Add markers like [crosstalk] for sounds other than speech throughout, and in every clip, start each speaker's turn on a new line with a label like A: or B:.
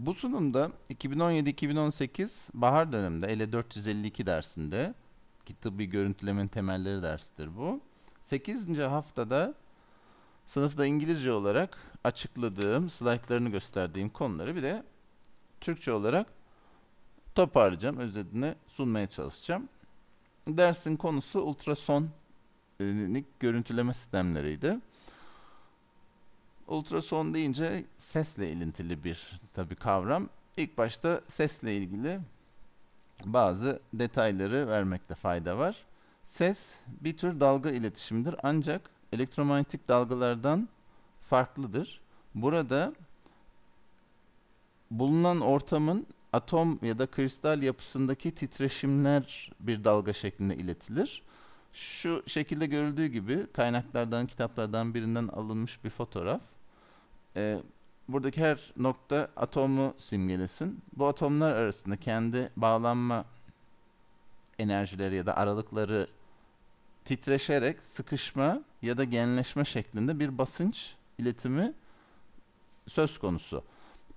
A: Bu sunumda 2017-2018 bahar döneminde ele 452 dersinde ki tıbbi görüntülemenin temelleri dersidir bu. 8. haftada sınıfta İngilizce olarak açıkladığım, slaytlarını gösterdiğim konuları bir de Türkçe olarak toparlayacağım, özetine sunmaya çalışacağım. Dersin konusu ultrason e, görüntüleme sistemleriydi. Ultrason deyince sesle ilintili bir tabi kavram. İlk başta sesle ilgili bazı detayları vermekte fayda var. Ses bir tür dalga iletişimidir ancak elektromanyetik dalgalardan farklıdır. Burada bulunan ortamın atom ya da kristal yapısındaki titreşimler bir dalga şeklinde iletilir. Şu şekilde görüldüğü gibi kaynaklardan, kitaplardan birinden alınmış bir fotoğraf e, buradaki her nokta atomu simgelesin. Bu atomlar arasında kendi bağlanma enerjileri ya da aralıkları titreşerek sıkışma ya da genleşme şeklinde bir basınç iletimi söz konusu.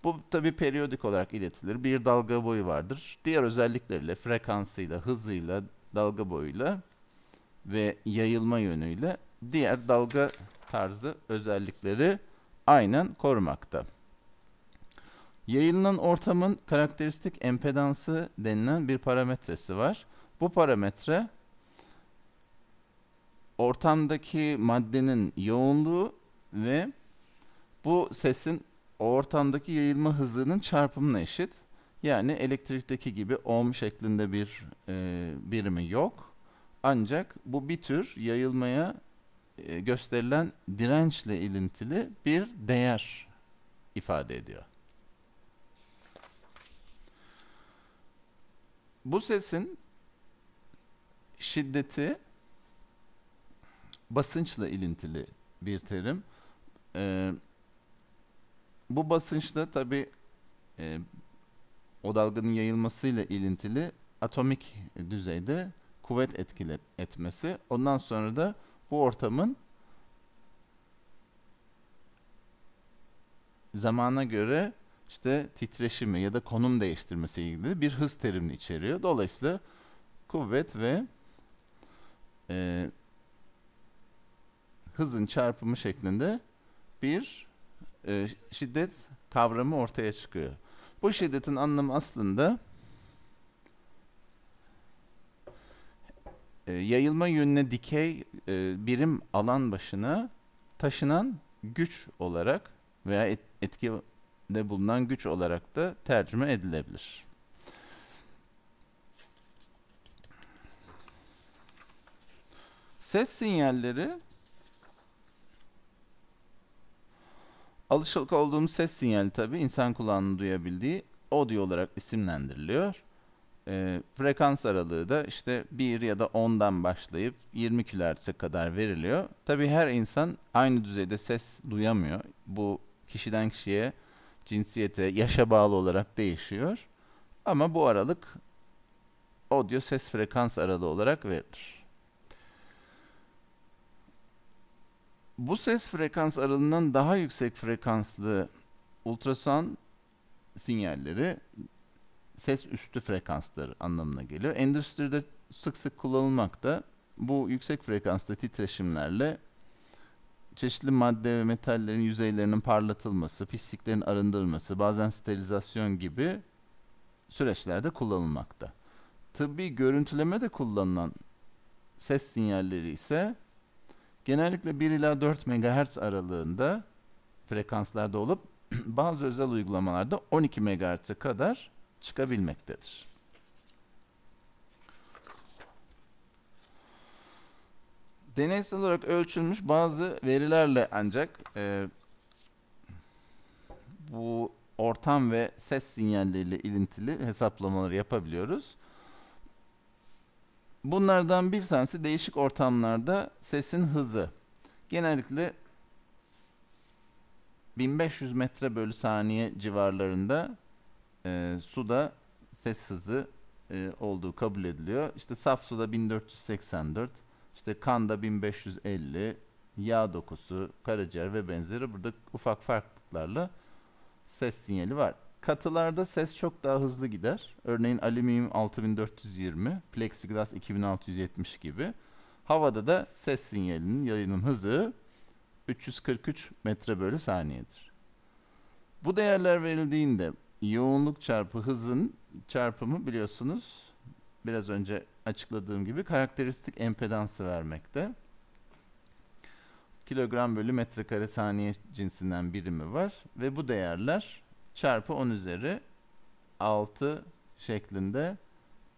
A: Bu tabi periyodik olarak iletilir. Bir dalga boyu vardır. Diğer özellikleriyle, frekansıyla, hızıyla, dalga boyuyla ve yayılma yönüyle diğer dalga tarzı özellikleri aynen korumakta. Yayınlanan ortamın karakteristik empedansı denilen bir parametresi var. Bu parametre ortamdaki maddenin yoğunluğu ve bu sesin ortamdaki yayılma hızının çarpımına eşit. Yani elektrikteki gibi ohm şeklinde bir e, birimi yok. Ancak bu bir tür yayılmaya e, gösterilen dirençle ilintili bir değer ifade ediyor. Bu sesin şiddeti basınçla ilintili bir terim. Ee, bu basınçla tabi e, o dalganın yayılmasıyla ilintili atomik düzeyde kuvvet etkili etmesi. Ondan sonra da bu ortamın zamana göre işte titreşimi ya da konum değiştirmesi ilgili bir hız terimini içeriyor. Dolayısıyla kuvvet ve e, hızın çarpımı şeklinde bir e, şiddet kavramı ortaya çıkıyor. Bu şiddetin anlamı aslında E, yayılma yönüne dikey e, birim alan başına taşınan güç olarak veya et, etkide bulunan güç olarak da tercüme edilebilir. Ses sinyalleri alışık olduğumuz ses sinyali tabi insan kulağının duyabildiği audio olarak isimlendiriliyor. E, frekans aralığı da işte 1 ya da 10'dan başlayıp 20 kHz'e kadar veriliyor. Tabii her insan aynı düzeyde ses duyamıyor. Bu kişiden kişiye, cinsiyete, yaşa bağlı olarak değişiyor. Ama bu aralık audio ses frekans aralığı olarak verilir. Bu ses frekans aralığından daha yüksek frekanslı ultrason sinyalleri ses üstü frekanslar anlamına geliyor. Endüstride sık sık kullanılmakta. Bu yüksek frekanslı titreşimlerle çeşitli madde ve metallerin yüzeylerinin parlatılması, pisliklerin arındırılması, bazen sterilizasyon gibi süreçlerde kullanılmakta. Tıbbi görüntüleme de kullanılan ses sinyalleri ise genellikle 1 ila 4 MHz aralığında frekanslarda olup [clears throat] bazı özel uygulamalarda 12 MHz'e kadar çıkabilmektedir. Deneysel olarak ölçülmüş bazı verilerle ancak e, bu ortam ve ses sinyalleriyle ilintili hesaplamaları yapabiliyoruz. Bunlardan bir tanesi değişik ortamlarda sesin hızı. Genellikle 1500 metre bölü saniye civarlarında e, suda ses hızı e, olduğu kabul ediliyor. İşte saf suda 1484, işte kanda 1550, yağ dokusu, karaciğer ve benzeri burada ufak farklılıklarla ses sinyali var. Katılarda ses çok daha hızlı gider. Örneğin alüminyum 6420, plexiglas 2670 gibi. Havada da ses sinyalinin yayının hızı 343 metre bölü saniyedir. Bu değerler verildiğinde yoğunluk çarpı hızın çarpımı biliyorsunuz biraz önce açıkladığım gibi karakteristik empedansı vermekte. Kilogram bölü metrekare saniye cinsinden birimi var ve bu değerler çarpı 10 üzeri 6 şeklinde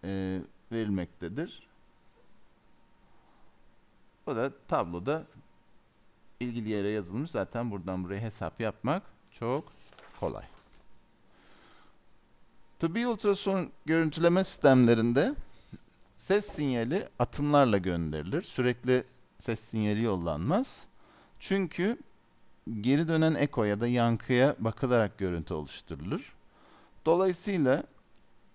A: e, verilmektedir. Bu da tabloda ilgili yere yazılmış. Zaten buradan buraya hesap yapmak çok kolay. Tıbbi ultrason görüntüleme sistemlerinde ses sinyali atımlarla gönderilir. Sürekli ses sinyali yollanmaz. Çünkü geri dönen eko ya da yankıya bakılarak görüntü oluşturulur. Dolayısıyla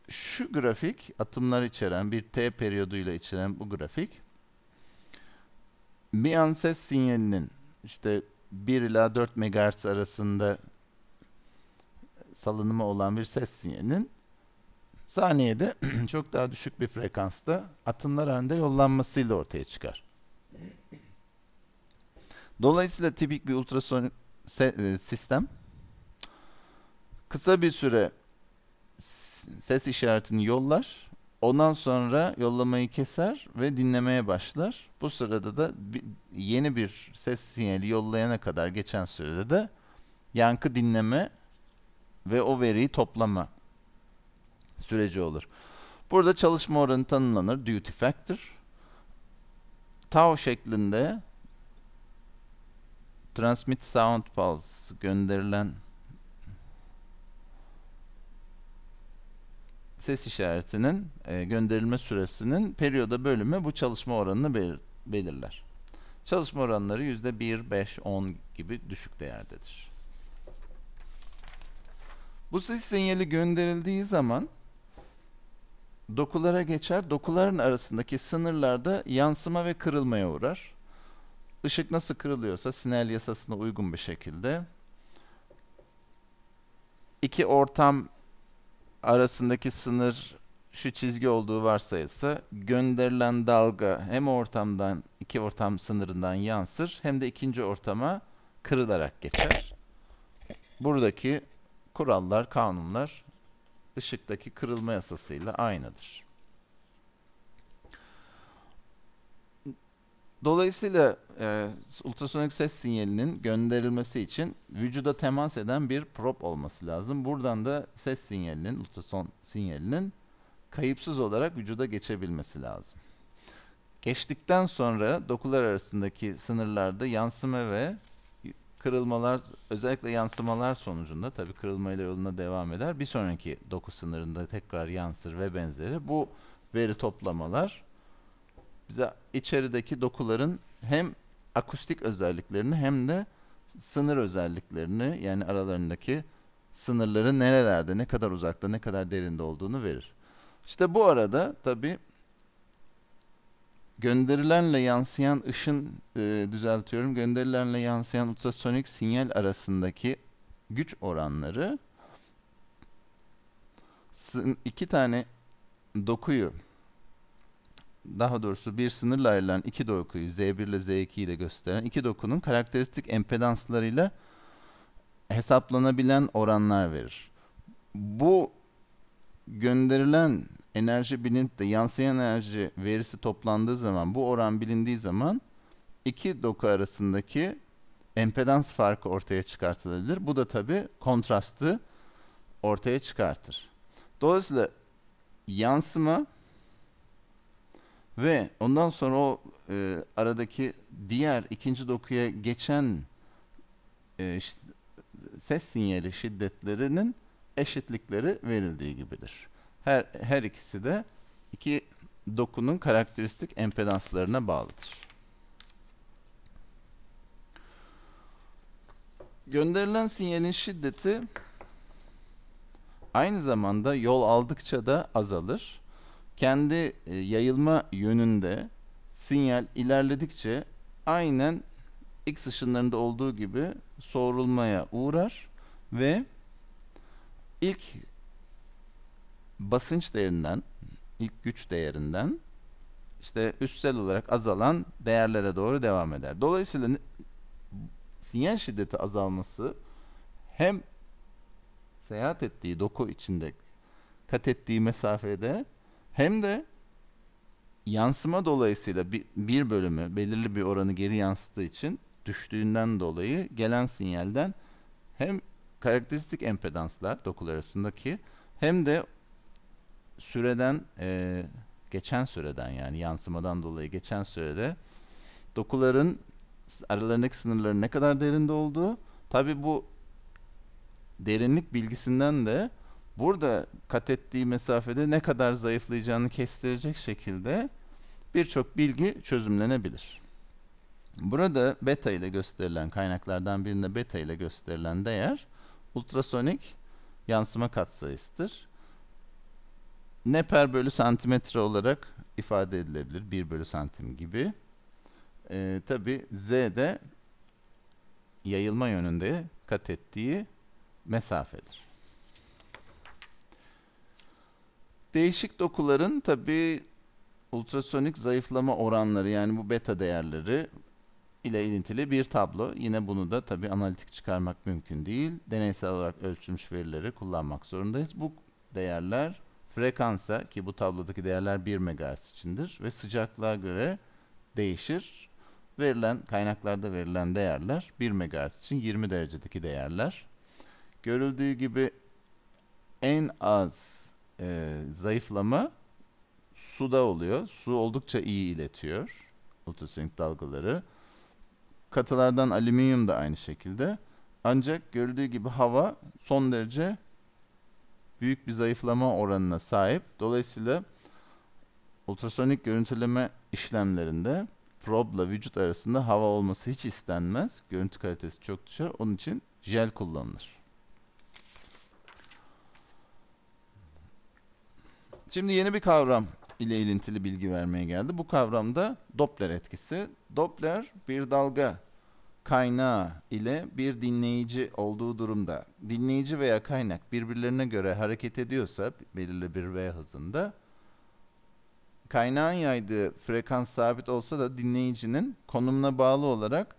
A: şu grafik atımlar içeren bir T periyoduyla içeren bu grafik bir an ses sinyalinin işte 1 ila 4 MHz arasında salınımı olan bir ses sinyalinin saniyede [clears throat] çok daha düşük bir frekansta atımlar halinde yollanmasıyla ortaya çıkar. Dolayısıyla tipik bir ultrasonik e, sistem kısa bir süre ses işaretini yollar. Ondan sonra yollamayı keser ve dinlemeye başlar. Bu sırada da yeni bir ses sinyali yollayana kadar geçen sürede de yankı dinleme ve o veriyi toplama süreci olur. Burada çalışma oranı tanımlanır. Duty factor. Tau şeklinde transmit sound pulse gönderilen ses işaretinin e, gönderilme süresinin periyoda bölümü bu çalışma oranını belir belirler. Çalışma oranları %1, 5, 10 gibi düşük değerdedir. Bu ses sinyali gönderildiği zaman dokulara geçer. Dokuların arasındaki sınırlarda yansıma ve kırılmaya uğrar. Işık nasıl kırılıyorsa sinyal yasasına uygun bir şekilde iki ortam arasındaki sınır şu çizgi olduğu varsayılsa gönderilen dalga hem ortamdan iki ortam sınırından yansır hem de ikinci ortama kırılarak geçer. Buradaki kurallar, kanunlar ışıktaki kırılma yasasıyla aynıdır. Dolayısıyla e, ultrasonik ses sinyalinin gönderilmesi için vücuda temas eden bir prop olması lazım. Buradan da ses sinyalinin, ultrason sinyalinin kayıpsız olarak vücuda geçebilmesi lazım. Geçtikten sonra dokular arasındaki sınırlarda yansıma ve kırılmalar özellikle yansımalar sonucunda tabii kırılmayla yoluna devam eder. Bir sonraki doku sınırında tekrar yansır ve benzeri. Bu veri toplamalar bize içerideki dokuların hem akustik özelliklerini hem de sınır özelliklerini yani aralarındaki sınırları nerelerde, ne kadar uzakta, ne kadar derinde olduğunu verir. İşte bu arada tabii gönderilenle yansıyan ışın e, düzeltiyorum. Gönderilenle yansıyan ultrasonik sinyal arasındaki güç oranları iki tane dokuyu daha doğrusu bir sınırla ayrılan iki dokuyu Z1 ile z 2 ile gösteren iki dokunun karakteristik empedanslarıyla hesaplanabilen oranlar verir. Bu gönderilen enerji bilinip de yansıyan enerji verisi toplandığı zaman bu oran bilindiği zaman iki doku arasındaki empedans farkı ortaya çıkartılabilir. Bu da tabi kontrastı ortaya çıkartır. Dolayısıyla yansıma ve ondan sonra o e, aradaki diğer ikinci dokuya geçen e, ses sinyali şiddetlerinin eşitlikleri verildiği gibidir. Her, her ikisi de iki dokunun karakteristik empedanslarına bağlıdır. Gönderilen sinyalin şiddeti aynı zamanda yol aldıkça da azalır. Kendi e, yayılma yönünde sinyal ilerledikçe aynen X ışınlarında olduğu gibi soğurulmaya uğrar ve ilk basınç değerinden, ilk güç değerinden işte üstsel olarak azalan değerlere doğru devam eder. Dolayısıyla sinyal şiddeti azalması hem seyahat ettiği doku içinde kat ettiği mesafede hem de yansıma dolayısıyla bir, bir bölümü belirli bir oranı geri yansıttığı için düştüğünden dolayı gelen sinyalden hem karakteristik empedanslar dokular arasındaki hem de süreden e, geçen süreden yani yansımadan dolayı geçen sürede dokuların aralarındaki sınırların ne kadar derinde olduğu tabi bu derinlik bilgisinden de burada kat ettiği mesafede ne kadar zayıflayacağını kestirecek şekilde birçok bilgi çözümlenebilir. Burada beta ile gösterilen kaynaklardan birinde beta ile gösterilen değer ultrasonik yansıma katsayısıdır ne per bölü santimetre olarak ifade edilebilir. 1 bölü santim gibi. E, ee, Tabi z de yayılma yönünde kat ettiği mesafedir. Değişik dokuların tabi ultrasonik zayıflama oranları yani bu beta değerleri ile ilintili bir tablo. Yine bunu da tabi analitik çıkarmak mümkün değil. Deneysel olarak ölçülmüş verileri kullanmak zorundayız. Bu değerler frekansa ki bu tablodaki değerler 1 MHz içindir ve sıcaklığa göre değişir. Verilen kaynaklarda verilen değerler 1 MHz için 20 derecedeki değerler. Görüldüğü gibi en az e, zayıflama suda oluyor. Su oldukça iyi iletiyor ultrasonik dalgaları. Katılardan alüminyum da aynı şekilde. Ancak görüldüğü gibi hava son derece büyük bir zayıflama oranına sahip. Dolayısıyla ultrasonik görüntüleme işlemlerinde probla vücut arasında hava olması hiç istenmez. Görüntü kalitesi çok düşer. Onun için jel kullanılır. Şimdi yeni bir kavram ile ilintili bilgi vermeye geldi. Bu kavramda Doppler etkisi. Doppler bir dalga kaynağı ile bir dinleyici olduğu durumda dinleyici veya kaynak birbirlerine göre hareket ediyorsa belirli bir v hızında kaynağın yaydığı frekans sabit olsa da dinleyicinin konumuna bağlı olarak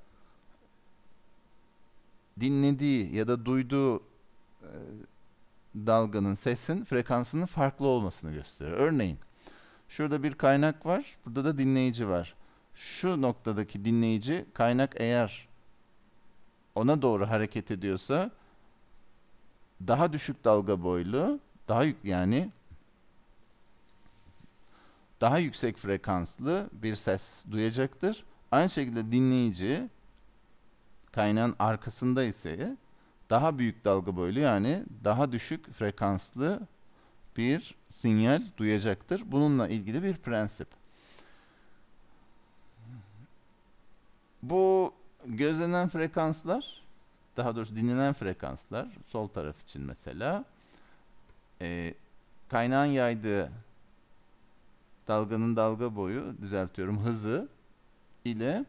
A: dinlediği ya da duyduğu e, dalganın sesin frekansının farklı olmasını gösteriyor. Örneğin şurada bir kaynak var, burada da dinleyici var. Şu noktadaki dinleyici kaynak eğer ona doğru hareket ediyorsa daha düşük dalga boylu, daha yani daha yüksek frekanslı bir ses duyacaktır. Aynı şekilde dinleyici kaynağın arkasında ise daha büyük dalga boylu yani daha düşük frekanslı bir sinyal duyacaktır. Bununla ilgili bir prensip. Bu gözlenen frekanslar daha doğrusu dinlenen frekanslar sol taraf için mesela e, kaynağın yaydığı dalganın dalga boyu düzeltiyorum hızı ile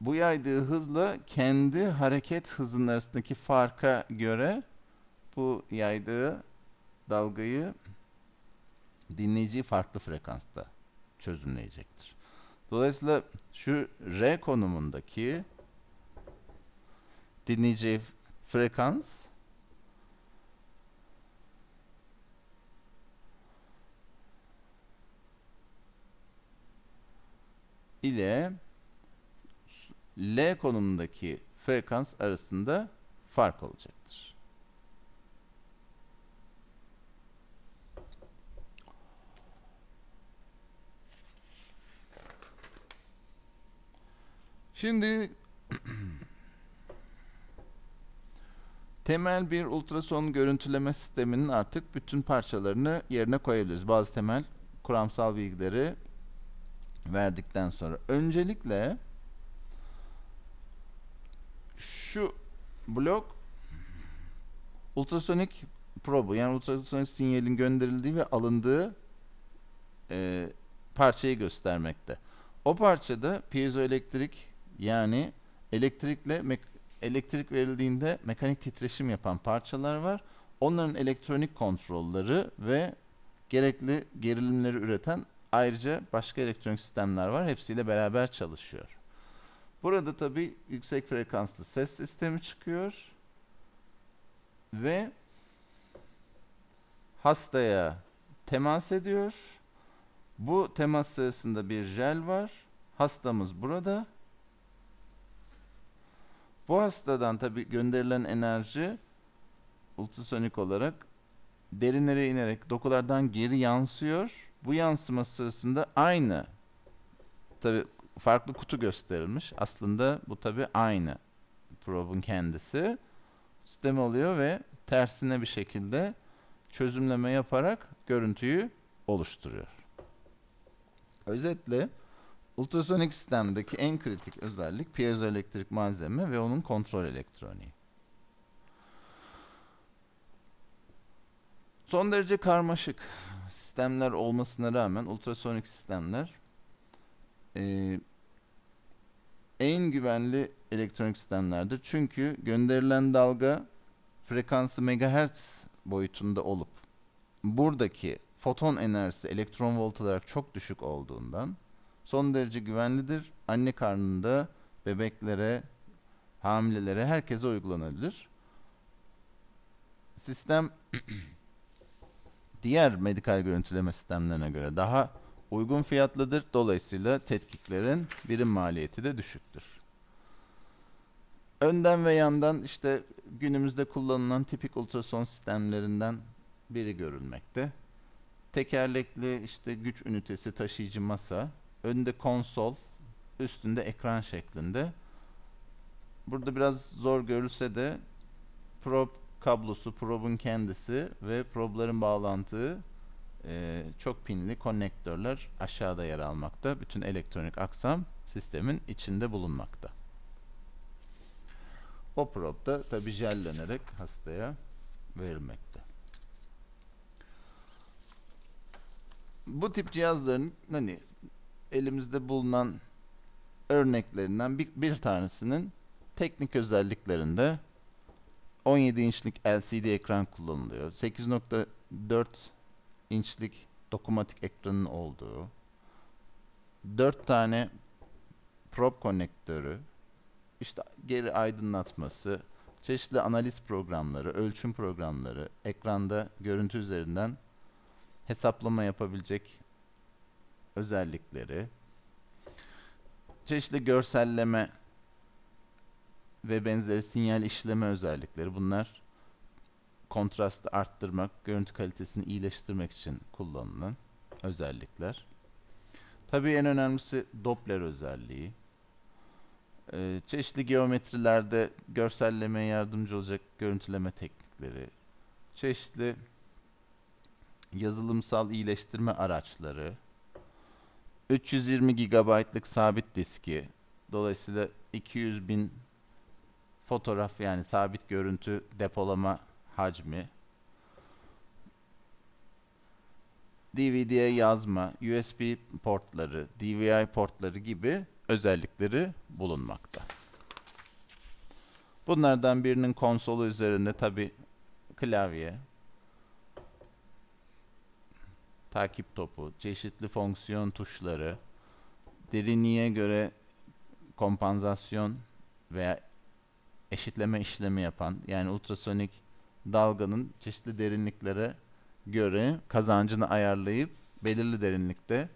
A: bu yaydığı hızla kendi hareket hızının arasındaki farka göre bu yaydığı dalgayı dinleyici farklı frekansta çözümleyecektir. Dolayısıyla şu R konumundaki dinleyici frekans ile L konumundaki frekans arasında fark olacaktır. Şimdi temel bir ultrason görüntüleme sisteminin artık bütün parçalarını yerine koyabiliriz. Bazı temel kuramsal bilgileri verdikten sonra. Öncelikle şu blok ultrasonik probu yani ultrasonik sinyalin gönderildiği ve alındığı e, parçayı göstermekte. O parçada piezoelektrik yani elektrikle elektrik verildiğinde mekanik titreşim yapan parçalar var. Onların elektronik kontrolleri ve gerekli gerilimleri üreten ayrıca başka elektronik sistemler var. Hepsiyle beraber çalışıyor. Burada tabii yüksek frekanslı ses sistemi çıkıyor. Ve hastaya temas ediyor. Bu temas sırasında bir jel var. Hastamız burada. Bu hastadan tabi gönderilen enerji ultrasonik olarak derinlere inerek dokulardan geri yansıyor. Bu yansıma sırasında aynı tabi farklı kutu gösterilmiş. Aslında bu tabi aynı probun kendisi. Sistem alıyor ve tersine bir şekilde çözümleme yaparak görüntüyü oluşturuyor. Özetle Ultrasonik sistemdeki en kritik özellik piezoelektrik malzeme ve onun kontrol elektroniği. Son derece karmaşık sistemler olmasına rağmen ultrasonik sistemler e, en güvenli elektronik sistemlerdir. Çünkü gönderilen dalga frekansı megahertz boyutunda olup buradaki foton enerjisi elektron volt olarak çok düşük olduğundan son derece güvenlidir. Anne karnında bebeklere, hamilelere, herkese uygulanabilir. Sistem [clears throat] diğer medikal görüntüleme sistemlerine göre daha uygun fiyatlıdır. Dolayısıyla tetkiklerin birim maliyeti de düşüktür. Önden ve yandan işte günümüzde kullanılan tipik ultrason sistemlerinden biri görülmekte. Tekerlekli işte güç ünitesi taşıyıcı masa Önünde konsol, üstünde ekran şeklinde. Burada biraz zor görülse de probe kablosu, probe'un kendisi ve probe'ların bağlantığı e, çok pinli konnektörler aşağıda yer almakta. Bütün elektronik aksam sistemin içinde bulunmakta. O probe da tabi jellenerek hastaya verilmekte. Bu tip cihazların hani elimizde bulunan örneklerinden bir, bir tanesinin teknik özelliklerinde 17 inçlik LCD ekran kullanılıyor. 8.4 inçlik dokumatik ekranın olduğu 4 tane prop konnektörü işte geri aydınlatması çeşitli analiz programları, ölçüm programları ekranda görüntü üzerinden hesaplama yapabilecek özellikleri, çeşitli görselleme ve benzeri sinyal işleme özellikleri bunlar kontrastı arttırmak, görüntü kalitesini iyileştirmek için kullanılan özellikler. Tabii en önemlisi Doppler özelliği. Ee, çeşitli geometrilerde görsellemeye yardımcı olacak görüntüleme teknikleri, çeşitli yazılımsal iyileştirme araçları, 320 GB'lık sabit diski. Dolayısıyla 200 bin fotoğraf yani sabit görüntü depolama hacmi. DVD'ye yazma, USB portları, DVI portları gibi özellikleri bulunmakta. Bunlardan birinin konsolu üzerinde tabi klavye, takip topu, çeşitli fonksiyon tuşları, derinliğe göre kompansasyon veya eşitleme işlemi yapan yani ultrasonik dalganın çeşitli derinliklere göre kazancını ayarlayıp belirli derinlikte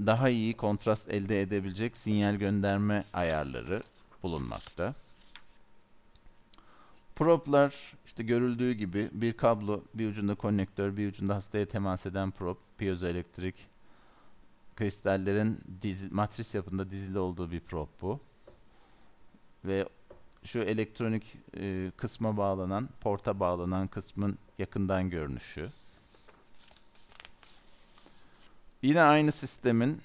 A: daha iyi kontrast elde edebilecek sinyal gönderme ayarları bulunmakta. Proplar işte görüldüğü gibi bir kablo, bir ucunda konnektör, bir ucunda hastaya temas eden prop, piezoelektrik kristallerin dizil, matris yapında dizili olduğu bir prop bu. Ve şu elektronik e, kısma bağlanan, porta bağlanan kısmın yakından görünüşü. Yine aynı sistemin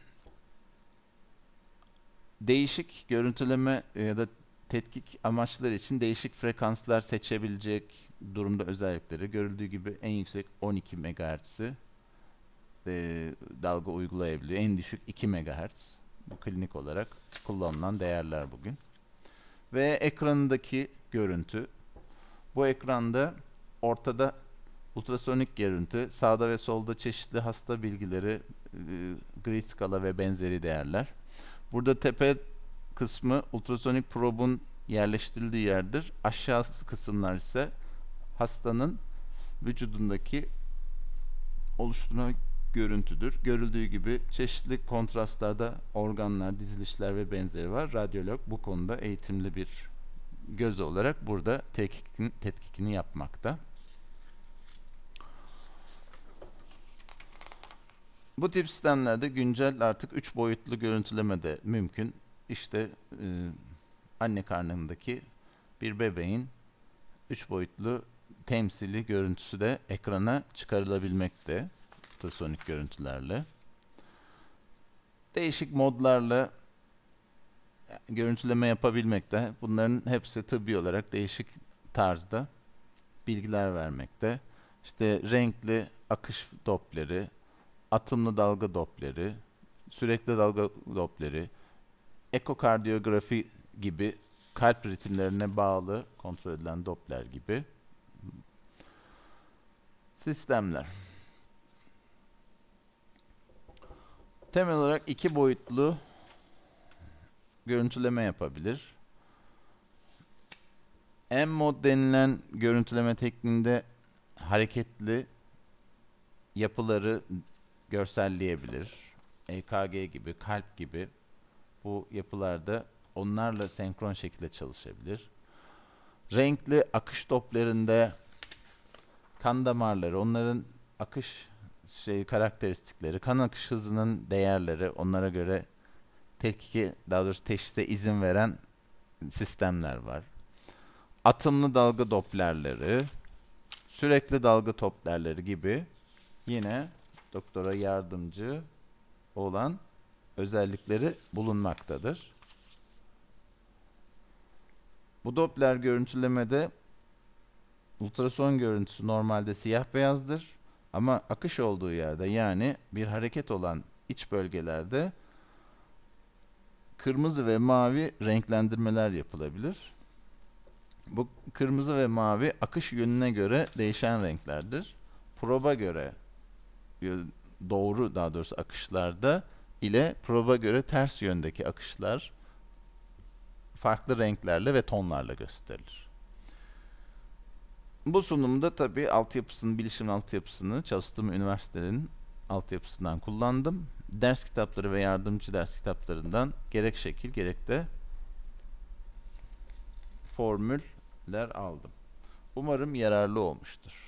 A: değişik görüntüleme ya da tetkik amaçları için değişik frekanslar seçebilecek durumda özellikleri. Görüldüğü gibi en yüksek 12 MHz'i e, dalga uygulayabiliyor. En düşük 2 MHz. Bu klinik olarak kullanılan değerler bugün. Ve ekranındaki görüntü. Bu ekranda ortada ultrasonik görüntü, sağda ve solda çeşitli hasta bilgileri, e, gri skala ve benzeri değerler. Burada tepe kısmı ultrasonik probun yerleştirildiği yerdir. Aşağı kısımlar ise hastanın vücudundaki oluşturan görüntüdür. Görüldüğü gibi çeşitli kontrastlarda organlar, dizilişler ve benzeri var. Radyolog bu konuda eğitimli bir göz olarak burada tetkikini, tetkikini yapmakta. Bu tip sistemlerde güncel artık 3 boyutlu görüntüleme de mümkün işte e, anne karnındaki bir bebeğin üç boyutlu temsili görüntüsü de ekrana çıkarılabilmekte ultrasonik görüntülerle. Değişik modlarla görüntüleme yapabilmekte. Bunların hepsi tıbbi olarak değişik tarzda bilgiler vermekte. İşte renkli akış dopleri, atımlı dalga dopleri, sürekli dalga dopleri, ekokardiyografi gibi kalp ritimlerine bağlı kontrol edilen Doppler gibi sistemler. Temel olarak iki boyutlu görüntüleme yapabilir. M mod denilen görüntüleme tekniğinde hareketli yapıları görselleyebilir. EKG gibi, kalp gibi bu yapılarda onlarla senkron şekilde çalışabilir. Renkli akış toplarında kan damarları, onların akış şey karakteristikleri, kan akış hızının değerleri onlara göre tetkiki daha doğrusu teşhise izin veren sistemler var. Atımlı dalga doplerleri, sürekli dalga toplerleri gibi yine doktora yardımcı olan özellikleri bulunmaktadır. Bu Doppler görüntülemede ultrason görüntüsü normalde siyah beyazdır ama akış olduğu yerde yani bir hareket olan iç bölgelerde kırmızı ve mavi renklendirmeler yapılabilir. Bu kırmızı ve mavi akış yönüne göre değişen renklerdir. Proba göre doğru daha doğrusu akışlarda ile proba göre ters yöndeki akışlar farklı renklerle ve tonlarla gösterilir. Bu sunumda tabii altyapısını, bilişim altyapısını çalıştığım üniversitenin altyapısından kullandım. Ders kitapları ve yardımcı ders kitaplarından gerek şekil gerek de formüller aldım. Umarım yararlı olmuştur.